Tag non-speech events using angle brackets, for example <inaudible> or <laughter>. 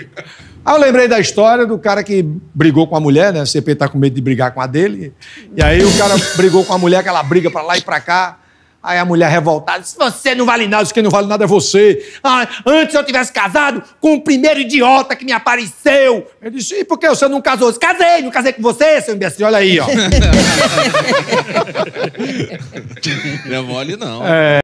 Aí ah, eu lembrei da história do cara que brigou com a mulher, né? O CP tá com medo de brigar com a dele. E aí o cara brigou com a mulher, que ela briga pra lá e pra cá. Aí a mulher revoltada disse: Você não vale nada, isso que não vale nada é você. Ah, antes eu tivesse casado com o primeiro idiota que me apareceu. Ele disse: E por que você não casou? Eu disse, casei, não casei com você, seu imbecil. Olha aí, ó. <laughs> não é mole, não. É.